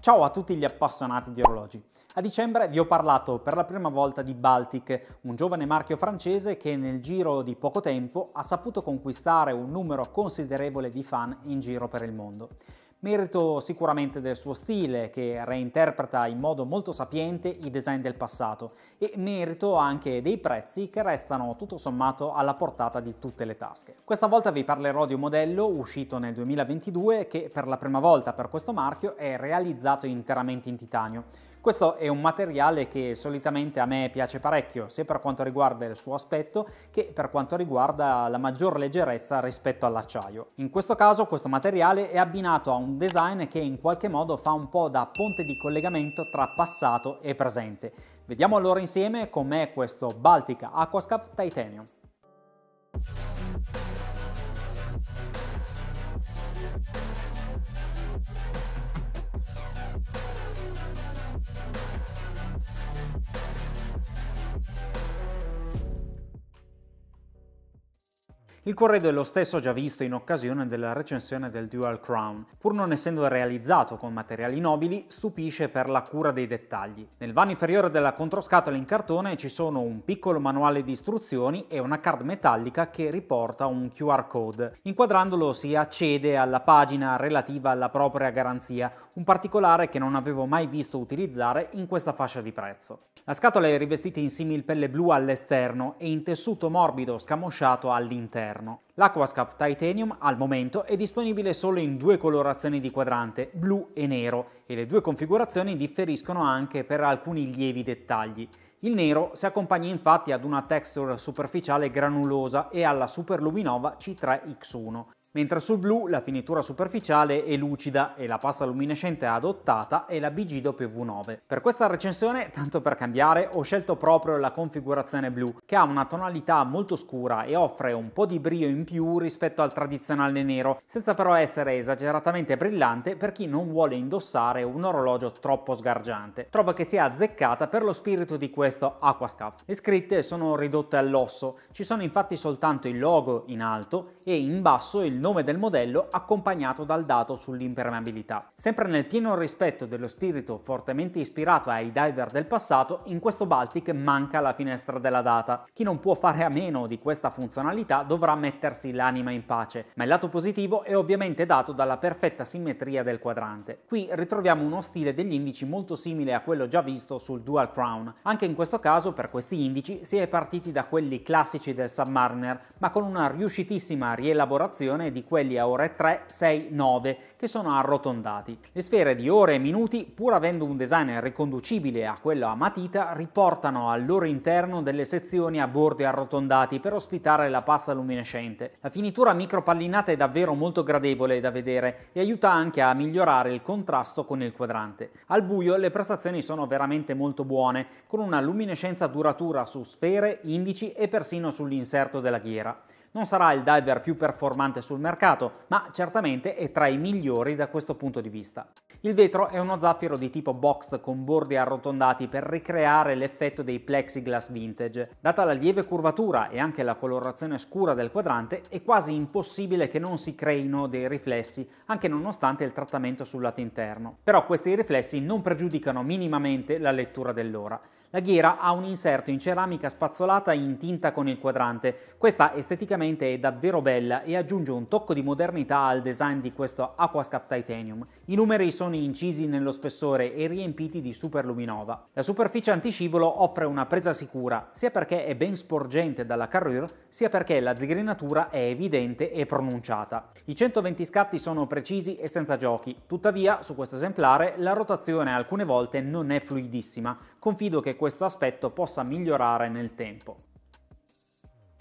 Ciao a tutti gli appassionati di orologi. A dicembre vi ho parlato per la prima volta di Baltic, un giovane marchio francese che nel giro di poco tempo ha saputo conquistare un numero considerevole di fan in giro per il mondo. Merito sicuramente del suo stile, che reinterpreta in modo molto sapiente i design del passato, e merito anche dei prezzi che restano tutto sommato alla portata di tutte le tasche. Questa volta vi parlerò di un modello uscito nel 2022 che per la prima volta per questo marchio è realizzato interamente in titanio questo è un materiale che solitamente a me piace parecchio, sia per quanto riguarda il suo aspetto che per quanto riguarda la maggior leggerezza rispetto all'acciaio. In questo caso questo materiale è abbinato a un design che in qualche modo fa un po' da ponte di collegamento tra passato e presente. Vediamo allora insieme com'è questo Baltica Aquascape Titanium. Il corredo è lo stesso già visto in occasione della recensione del Dual Crown. Pur non essendo realizzato con materiali nobili, stupisce per la cura dei dettagli. Nel vano inferiore della controscatola in cartone ci sono un piccolo manuale di istruzioni e una card metallica che riporta un QR code. Inquadrandolo si accede alla pagina relativa alla propria garanzia, un particolare che non avevo mai visto utilizzare in questa fascia di prezzo. La scatola è rivestita in simil pelle blu all'esterno e in tessuto morbido scamosciato all'interno interno. L'Aquascaff Titanium al momento è disponibile solo in due colorazioni di quadrante, blu e nero, e le due configurazioni differiscono anche per alcuni lievi dettagli. Il nero si accompagna infatti ad una texture superficiale granulosa e alla Superluminova C3X1 mentre sul blu la finitura superficiale è lucida e la pasta luminescente adottata è la BGW9. Per questa recensione, tanto per cambiare, ho scelto proprio la configurazione blu, che ha una tonalità molto scura e offre un po' di brio in più rispetto al tradizionale nero, senza però essere esageratamente brillante per chi non vuole indossare un orologio troppo sgargiante. Trovo che sia azzeccata per lo spirito di questo Aquascaf. Le scritte sono ridotte all'osso, ci sono infatti soltanto il logo in alto e in basso il nome del modello accompagnato dal dato sull'impermeabilità. Sempre nel pieno rispetto dello spirito fortemente ispirato ai diver del passato, in questo Baltic manca la finestra della data. Chi non può fare a meno di questa funzionalità dovrà mettersi l'anima in pace, ma il lato positivo è ovviamente dato dalla perfetta simmetria del quadrante. Qui ritroviamo uno stile degli indici molto simile a quello già visto sul Dual Crown. Anche in questo caso per questi indici si è partiti da quelli classici del Submariner, ma con una riuscitissima rielaborazione di quelli a ore 3, 6, 9 che sono arrotondati. Le sfere di ore e minuti, pur avendo un design riconducibile a quello a matita, riportano al loro interno delle sezioni a bordi arrotondati per ospitare la pasta luminescente. La finitura micropallinata è davvero molto gradevole da vedere e aiuta anche a migliorare il contrasto con il quadrante. Al buio le prestazioni sono veramente molto buone, con una luminescenza duratura su sfere, indici e persino sull'inserto della ghiera. Non sarà il diver più performante sul mercato, ma certamente è tra i migliori da questo punto di vista. Il vetro è uno zaffiro di tipo boxed con bordi arrotondati per ricreare l'effetto dei plexiglass vintage. Data la lieve curvatura e anche la colorazione scura del quadrante, è quasi impossibile che non si creino dei riflessi, anche nonostante il trattamento sul lato interno. Però questi riflessi non pregiudicano minimamente la lettura dell'ora. La ghiera ha un inserto in ceramica spazzolata in tinta con il quadrante. Questa esteticamente è davvero bella e aggiunge un tocco di modernità al design di questo Aquascap Titanium. I numeri sono incisi nello spessore e riempiti di superluminova. La superficie antiscivolo offre una presa sicura, sia perché è ben sporgente dalla carrure, sia perché la zigrinatura è evidente e pronunciata. I 120 scatti sono precisi e senza giochi, tuttavia su questo esemplare la rotazione alcune volte non è fluidissima, Confido che questo aspetto possa migliorare nel tempo.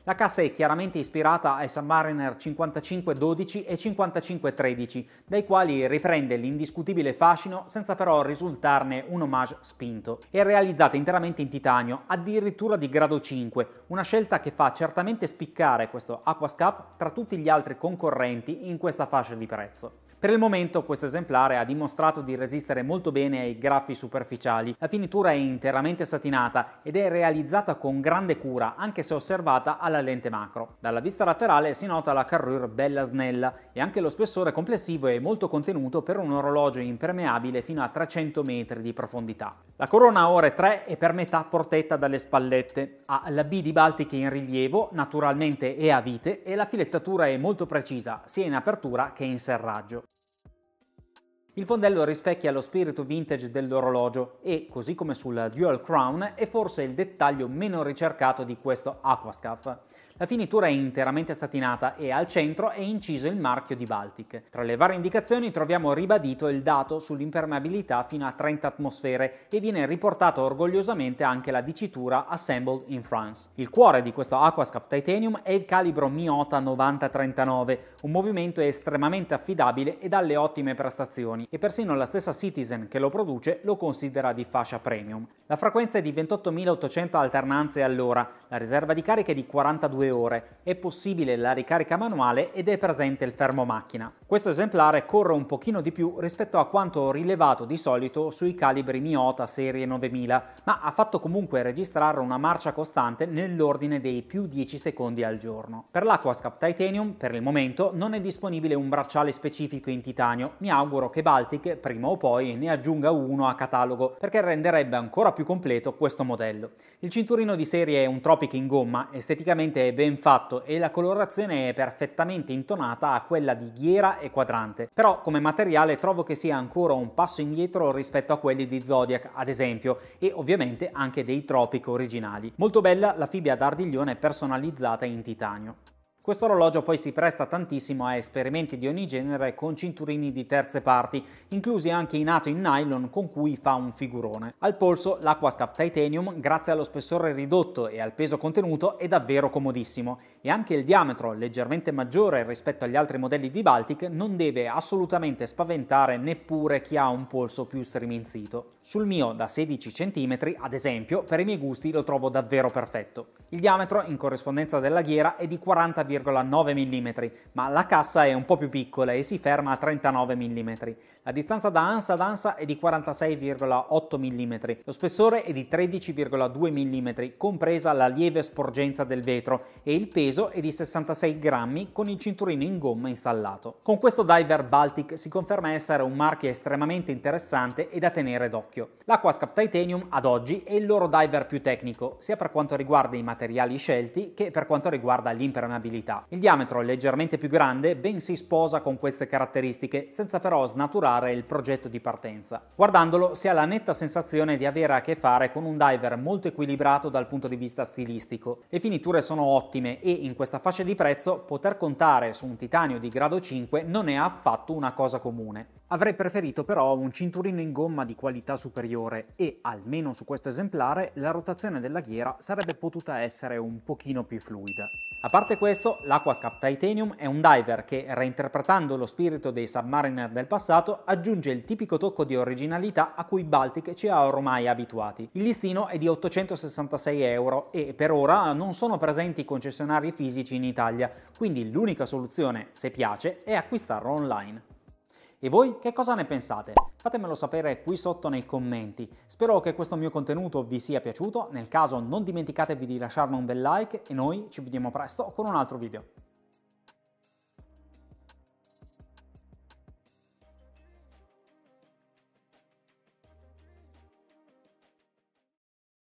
La cassa è chiaramente ispirata ai Submariner 5512 e 5513, dai quali riprende l'indiscutibile fascino senza però risultarne un homage spinto. È realizzata interamente in titanio, addirittura di grado 5, una scelta che fa certamente spiccare questo Aquascaf tra tutti gli altri concorrenti in questa fascia di prezzo. Per il momento questo esemplare ha dimostrato di resistere molto bene ai graffi superficiali. La finitura è interamente satinata ed è realizzata con grande cura, anche se osservata alla alla lente macro. Dalla vista laterale si nota la carrure bella snella e anche lo spessore complessivo è molto contenuto per un orologio impermeabile fino a 300 metri di profondità. La corona ore 3 è per metà protetta dalle spallette, ha la B di Baltica in rilievo, naturalmente è a vite e la filettatura è molto precisa, sia in apertura che in serraggio. Il fondello rispecchia lo spirito vintage dell'orologio e, così come sul Dual Crown, è forse il dettaglio meno ricercato di questo Aquascaf. La finitura è interamente satinata e al centro è inciso il marchio di Baltic. Tra le varie indicazioni troviamo ribadito il dato sull'impermeabilità fino a 30 atmosfere e viene riportato orgogliosamente anche la dicitura Assembled in France. Il cuore di questo Aquascaff Titanium è il calibro Miota 9039, un movimento estremamente affidabile e dalle ottime prestazioni e persino la stessa Citizen che lo produce lo considera di fascia premium. La frequenza è di 28.800 alternanze all'ora, la riserva di carica è di 42 due ore, è possibile la ricarica manuale ed è presente il fermo macchina. Questo esemplare corre un pochino di più rispetto a quanto rilevato di solito sui calibri Miota serie 9000, ma ha fatto comunque registrare una marcia costante nell'ordine dei più 10 secondi al giorno. Per l'Aquascap Titanium, per il momento, non è disponibile un bracciale specifico in titanio, mi auguro che Baltic prima o poi ne aggiunga uno a catalogo, perché renderebbe ancora più completo questo modello. Il cinturino di serie è un Tropic in gomma, esteticamente è ben fatto e la colorazione è perfettamente intonata a quella di ghiera e quadrante. Però come materiale trovo che sia ancora un passo indietro rispetto a quelli di Zodiac ad esempio e ovviamente anche dei Tropic originali. Molto bella la fibbia d'ardiglione personalizzata in titanio. Questo orologio poi si presta tantissimo a esperimenti di ogni genere con cinturini di terze parti, inclusi anche i ato in nylon con cui fa un figurone. Al polso l'Aquascap Titanium, grazie allo spessore ridotto e al peso contenuto, è davvero comodissimo e anche il diametro, leggermente maggiore rispetto agli altri modelli di Baltic, non deve assolutamente spaventare neppure chi ha un polso più striminzito. Sul mio da 16 cm, ad esempio, per i miei gusti lo trovo davvero perfetto. Il diametro, in corrispondenza della ghiera, è di 40 40,9 mm, ma la cassa è un po' più piccola e si ferma a 39 mm. La distanza da ansa ad ansa è di 46,8 mm, lo spessore è di 13,2 mm, compresa la lieve sporgenza del vetro, e il peso è di 66 grammi con il cinturino in gomma installato. Con questo Diver Baltic si conferma essere un marchio estremamente interessante e da tenere d'occhio. L'Aquascap Titanium ad oggi è il loro diver più tecnico, sia per quanto riguarda i materiali scelti che per quanto riguarda l'impermeabilità stabilità. Il diametro leggermente più grande ben si sposa con queste caratteristiche senza però snaturare il progetto di partenza. Guardandolo si ha la netta sensazione di avere a che fare con un diver molto equilibrato dal punto di vista stilistico. Le finiture sono ottime e in questa fascia di prezzo poter contare su un titanio di grado 5 non è affatto una cosa comune. Avrei preferito però un cinturino in gomma di qualità superiore e, almeno su questo esemplare, la rotazione della ghiera sarebbe potuta essere un pochino più fluida. A parte questo, l'Aquascape Titanium è un diver che, reinterpretando lo spirito dei submariner del passato, aggiunge il tipico tocco di originalità a cui Baltic ci ha ormai abituati. Il listino è di 866 euro e per ora non sono presenti concessionari fisici in Italia, quindi l'unica soluzione, se piace, è acquistarlo online. E voi che cosa ne pensate? Fatemelo sapere qui sotto nei commenti. Spero che questo mio contenuto vi sia piaciuto, nel caso non dimenticatevi di lasciarmi un bel like e noi ci vediamo presto con un altro video.